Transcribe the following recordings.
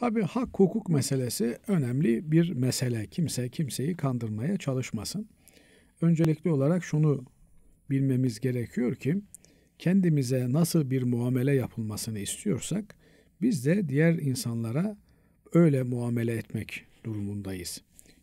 Tabii hak hukuk meselesi önemli bir mesele. Kimse kimseyi kandırmaya çalışmasın. Öncelikli olarak şunu bilmemiz gerekiyor ki kendimize nasıl bir muamele yapılmasını istiyorsak biz de diğer insanlara öyle muamele etmek durumundayız.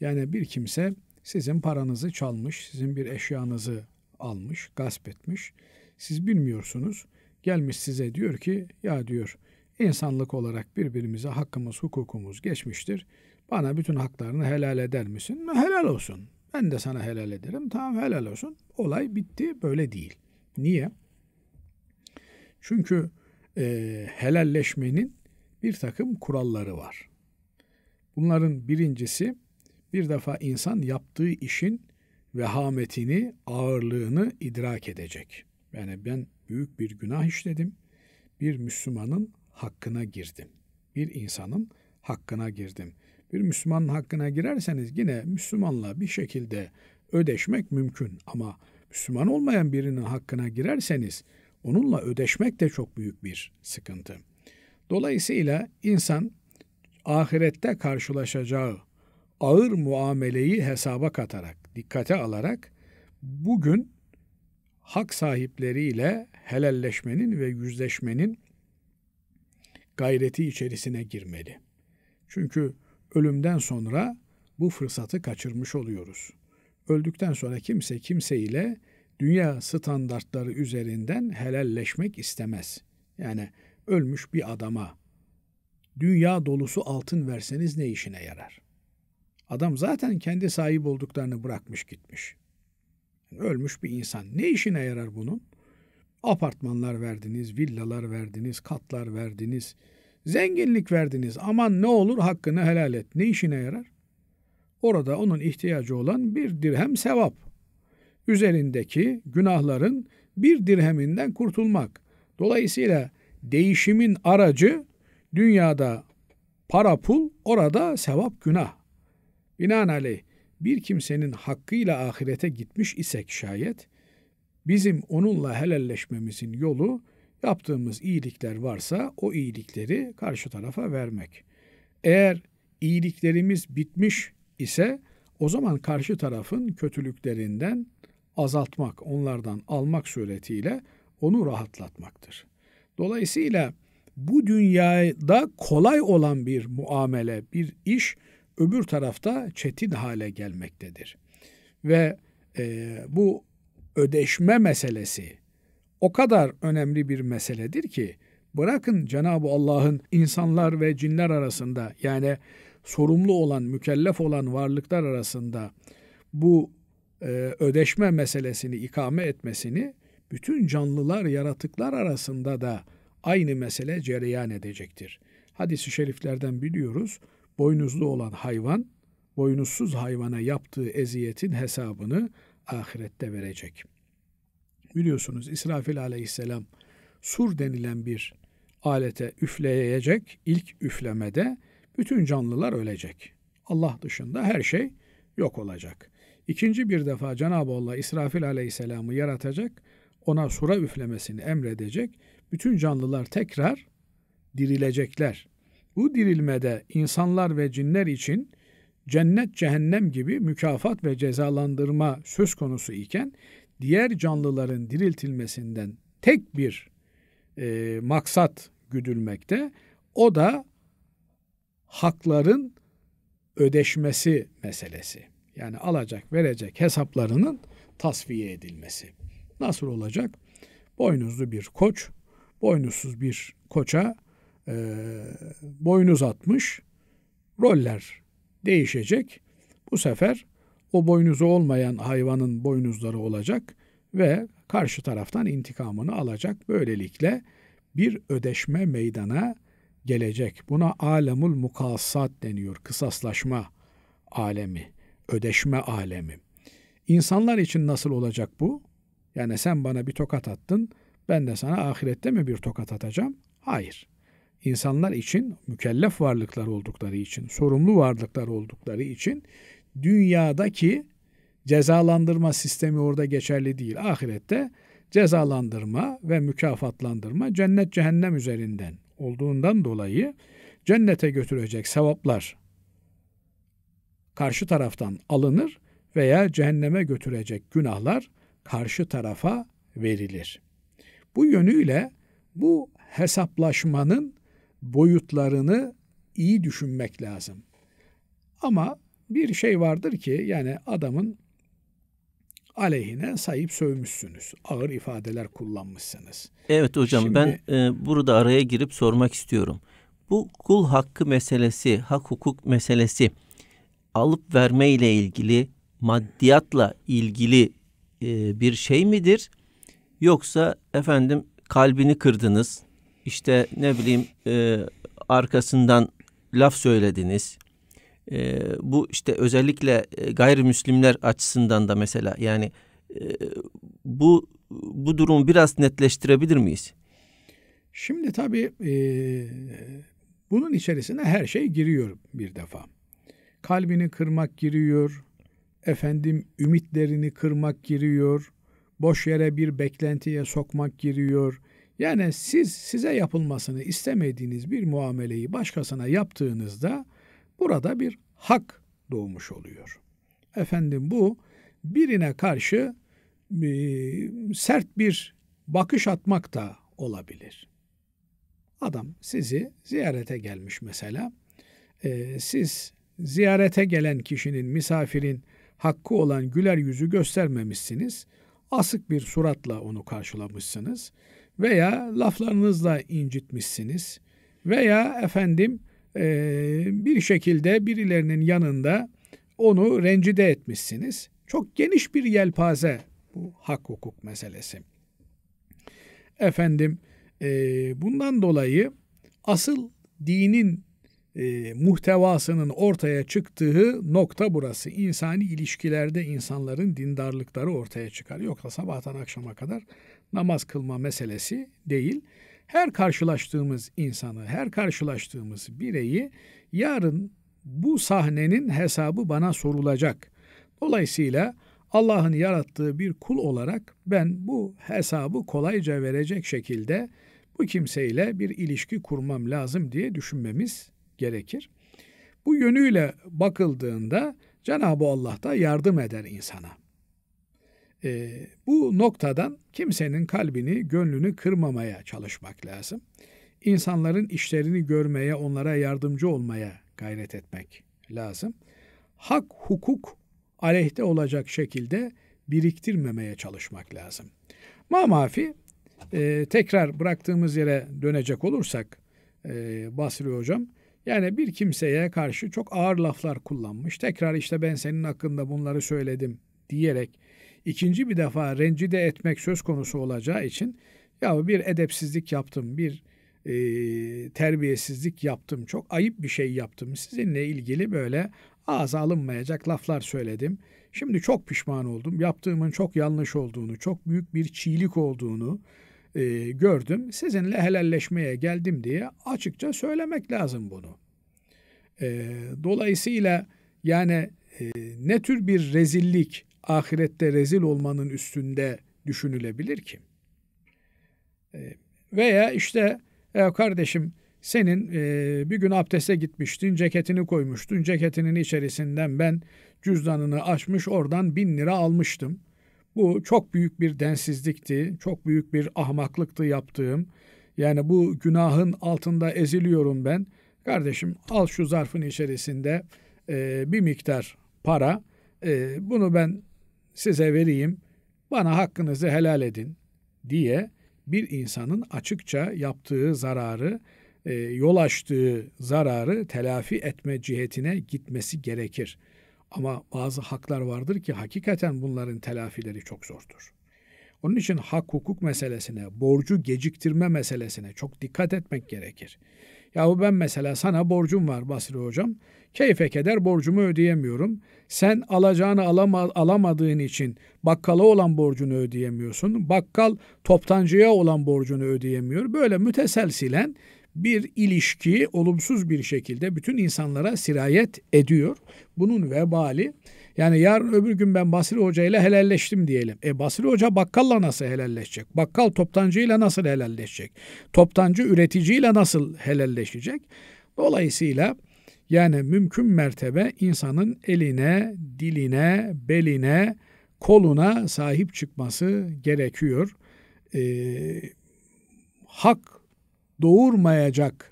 Yani bir kimse sizin paranızı çalmış, sizin bir eşyanızı almış, gasp etmiş. Siz bilmiyorsunuz. Gelmiş size diyor ki ya diyor İnsanlık olarak birbirimize hakkımız, hukukumuz geçmiştir. Bana bütün haklarını helal eder misin? Helal olsun. Ben de sana helal ederim. Tamam helal olsun. Olay bitti. Böyle değil. Niye? Çünkü e, helalleşmenin bir takım kuralları var. Bunların birincisi bir defa insan yaptığı işin vehametini, ağırlığını idrak edecek. Yani ben büyük bir günah işledim. Bir Müslümanın hakkına girdim. Bir insanın hakkına girdim. Bir Müslümanın hakkına girerseniz yine Müslümanla bir şekilde ödeşmek mümkün ama Müslüman olmayan birinin hakkına girerseniz onunla ödeşmek de çok büyük bir sıkıntı. Dolayısıyla insan ahirette karşılaşacağı ağır muameleyi hesaba katarak, dikkate alarak bugün hak sahipleriyle helalleşmenin ve yüzleşmenin gayreti içerisine girmeli. Çünkü ölümden sonra bu fırsatı kaçırmış oluyoruz. Öldükten sonra kimse kimseyle dünya standartları üzerinden helalleşmek istemez. Yani ölmüş bir adama dünya dolusu altın verseniz ne işine yarar? Adam zaten kendi sahip olduklarını bırakmış gitmiş. Yani ölmüş bir insan ne işine yarar bunun? apartmanlar verdiniz, villalar verdiniz, katlar verdiniz, zenginlik verdiniz. Aman ne olur hakkını helal et. Ne işine yarar? Orada onun ihtiyacı olan bir dirhem sevap. Üzerindeki günahların bir dirheminden kurtulmak. Dolayısıyla değişimin aracı dünyada para pul, orada sevap günah. Binaenaleyh bir kimsenin hakkıyla ahirete gitmiş isek şayet, Bizim onunla helalleşmemizin yolu yaptığımız iyilikler varsa o iyilikleri karşı tarafa vermek. Eğer iyiliklerimiz bitmiş ise o zaman karşı tarafın kötülüklerinden azaltmak, onlardan almak suretiyle onu rahatlatmaktır. Dolayısıyla bu dünyada kolay olan bir muamele, bir iş öbür tarafta çetin hale gelmektedir. Ve e, bu ödeşme meselesi o kadar önemli bir meseledir ki bırakın Cenab-ı Allah'ın insanlar ve cinler arasında yani sorumlu olan, mükellef olan varlıklar arasında bu e, ödeşme meselesini ikame etmesini bütün canlılar, yaratıklar arasında da aynı mesele cereyan edecektir. Hadis-i şeriflerden biliyoruz. Boynuzlu olan hayvan, boynuzsuz hayvana yaptığı eziyetin hesabını ahirette verecek. Biliyorsunuz İsrafil aleyhisselam sur denilen bir alete üfleyecek. İlk üflemede bütün canlılar ölecek. Allah dışında her şey yok olacak. İkinci bir defa Cenab-ı Allah İsrafil aleyhisselamı yaratacak. Ona sura üflemesini emredecek. Bütün canlılar tekrar dirilecekler. Bu dirilmede insanlar ve cinler için cennet cehennem gibi mükafat ve cezalandırma söz konusu iken diğer canlıların diriltilmesinden tek bir e, maksat güdülmekte. O da hakların ödeşmesi meselesi. Yani alacak verecek hesaplarının tasfiye edilmesi. Nasıl olacak? Boynuzlu bir koç, boynuzsuz bir koça e, boynuz atmış, roller değişecek. Bu sefer o boynuzu olmayan hayvanın boynuzları olacak ve karşı taraftan intikamını alacak. Böylelikle bir ödeşme meydana gelecek. Buna alemul mukassat deniyor. Kısaslaşma alemi, ödeşme alemi. İnsanlar için nasıl olacak bu? Yani sen bana bir tokat attın, ben de sana ahirette mi bir tokat atacağım? Hayır insanlar için mükellef varlıklar oldukları için, sorumlu varlıklar oldukları için dünyadaki cezalandırma sistemi orada geçerli değil. Ahirette cezalandırma ve mükafatlandırma cennet cehennem üzerinden olduğundan dolayı cennete götürecek sevaplar karşı taraftan alınır veya cehenneme götürecek günahlar karşı tarafa verilir. Bu yönüyle bu hesaplaşmanın boyutlarını iyi düşünmek lazım. Ama bir şey vardır ki yani adamın aleyhine sayıp sövmüşsünüz. Ağır ifadeler kullanmışsınız. Evet hocam Şimdi, ben e, burada araya girip sormak istiyorum. Bu kul hakkı meselesi, hak hukuk meselesi alıp verme ile ilgili maddiyatla ilgili e, bir şey midir? Yoksa efendim kalbini kırdınız, işte ne bileyim e, arkasından laf söylediniz. E, bu işte özellikle e, gayrimüslimler açısından da mesela yani e, bu bu durumu biraz netleştirebilir miyiz? Şimdi tabii e, bunun içerisine her şey giriyor bir defa. Kalbini kırmak giriyor, efendim ümitlerini kırmak giriyor, boş yere bir beklentiye sokmak giriyor, yani siz size yapılmasını istemediğiniz bir muameleyi başkasına yaptığınızda burada bir hak doğmuş oluyor. Efendim bu birine karşı e, sert bir bakış atmak da olabilir. Adam sizi ziyarete gelmiş mesela. E, siz ziyarete gelen kişinin, misafirin hakkı olan güler yüzü göstermemişsiniz. Asık bir suratla onu karşılamışsınız veya laflarınızla incitmişsiniz veya efendim e, bir şekilde birilerinin yanında onu rencide etmişsiniz. Çok geniş bir yelpaze bu hak hukuk meselesi. Efendim e, bundan dolayı asıl dinin e, muhtevasının ortaya çıktığı nokta burası. İnsani ilişkilerde insanların dindarlıkları ortaya çıkar. Yoksa sabahtan akşama kadar namaz kılma meselesi değil. Her karşılaştığımız insanı, her karşılaştığımız bireyi yarın bu sahnenin hesabı bana sorulacak. Dolayısıyla Allah'ın yarattığı bir kul olarak ben bu hesabı kolayca verecek şekilde bu kimseyle bir ilişki kurmam lazım diye düşünmemiz gerekir. Bu yönüyle bakıldığında Cenab-ı Allah da yardım eder insana. E, bu noktadan kimsenin kalbini, gönlünü kırmamaya çalışmak lazım. İnsanların işlerini görmeye, onlara yardımcı olmaya gayret etmek lazım. Hak, hukuk aleyhte olacak şekilde biriktirmemeye çalışmak lazım. Ma e, tekrar bıraktığımız yere dönecek olursak e, Basri Hocam yani bir kimseye karşı çok ağır laflar kullanmış. Tekrar işte ben senin hakkında bunları söyledim diyerek ikinci bir defa rencide etmek söz konusu olacağı için ya bir edepsizlik yaptım, bir e, terbiyesizlik yaptım, çok ayıp bir şey yaptım. Sizinle ilgili böyle ağza alınmayacak laflar söyledim. Şimdi çok pişman oldum. Yaptığımın çok yanlış olduğunu, çok büyük bir çiğlik olduğunu e, gördüm. Sizinle helalleşmeye geldim diye açıkça söylemek lazım bunu. E, dolayısıyla yani e, ne tür bir rezillik, ahirette rezil olmanın üstünde düşünülebilir ki? Ee, veya işte ya kardeşim senin e, bir gün abdeste gitmiştin, ceketini koymuştun. Ceketinin içerisinden ben cüzdanını açmış oradan bin lira almıştım. Bu çok büyük bir densizlikti, çok büyük bir ahmaklıktı yaptığım. Yani bu günahın altında eziliyorum ben. Kardeşim al şu zarfın içerisinde e, bir miktar para. E, bunu ben size vereyim, bana hakkınızı helal edin diye bir insanın açıkça yaptığı zararı, e, yol açtığı zararı telafi etme cihetine gitmesi gerekir. Ama bazı haklar vardır ki hakikaten bunların telafileri çok zordur. Onun için hak hukuk meselesine, borcu geciktirme meselesine çok dikkat etmek gerekir. Yahu ben mesela sana borcum var Basri hocam. Keyfe keder borcumu ödeyemiyorum. Sen alacağını alama, alamadığın için bakkala olan borcunu ödeyemiyorsun. Bakkal toptancıya olan borcunu ödeyemiyor. Böyle müteselsilen bir ilişki olumsuz bir şekilde bütün insanlara sirayet ediyor. Bunun vebali yani yarın öbür gün ben Basri Hoca ile helalleştim diyelim. E Basri Hoca bakkalla nasıl helalleşecek? Bakkal toptancıyla nasıl helalleşecek? Toptancı üreticiyle nasıl helalleşecek? Dolayısıyla yani mümkün mertebe insanın eline, diline, beline, koluna sahip çıkması gerekiyor. E, hak doğurmayacak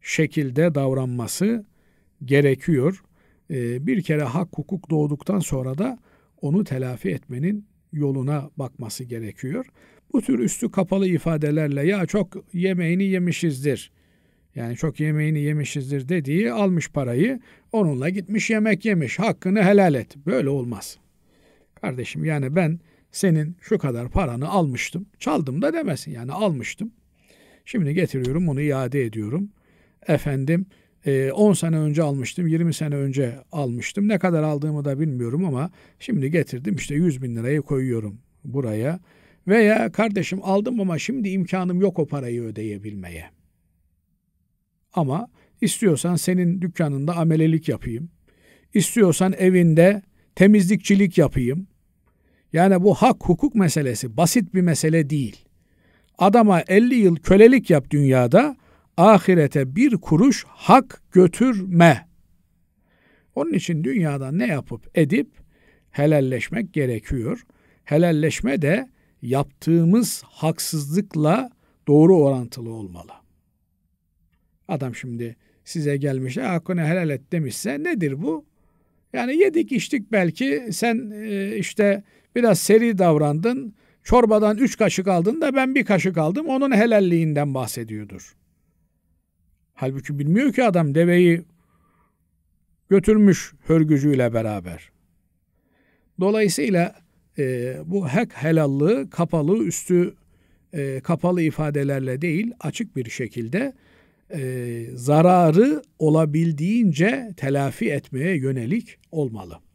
şekilde davranması gerekiyor. Ee, bir kere hak hukuk doğduktan sonra da onu telafi etmenin yoluna bakması gerekiyor. Bu tür üstü kapalı ifadelerle ya çok yemeğini yemişizdir. Yani çok yemeğini yemişizdir dediği almış parayı onunla gitmiş yemek yemiş hakkını helal et. Böyle olmaz. Kardeşim yani ben senin şu kadar paranı almıştım. Çaldım da demesin yani almıştım. Şimdi getiriyorum bunu iade ediyorum. Efendim 10 e, sene önce almıştım, 20 sene önce almıştım. Ne kadar aldığımı da bilmiyorum ama şimdi getirdim işte 100 bin lirayı koyuyorum buraya. Veya kardeşim aldım ama şimdi imkanım yok o parayı ödeyebilmeye. Ama istiyorsan senin dükkanında amelelik yapayım. İstiyorsan evinde temizlikçilik yapayım. Yani bu hak hukuk meselesi basit bir mesele değil. Adama 50 yıl kölelik yap dünyada, ahirete bir kuruş hak götürme. Onun için dünyada ne yapıp edip helalleşmek gerekiyor. Helalleşme de yaptığımız haksızlıkla doğru orantılı olmalı. Adam şimdi size gelmiş hakkını helal et demişse nedir bu? Yani yedik içtik belki sen e, işte biraz seri davrandın Çorbadan üç kaşık aldın da ben bir kaşık aldım onun helalliğinden bahsediyordur. Halbuki bilmiyor ki adam deveyi götürmüş hörgücüyle beraber. Dolayısıyla e, bu hak helallığı kapalı üstü e, kapalı ifadelerle değil açık bir şekilde e, zararı olabildiğince telafi etmeye yönelik olmalı.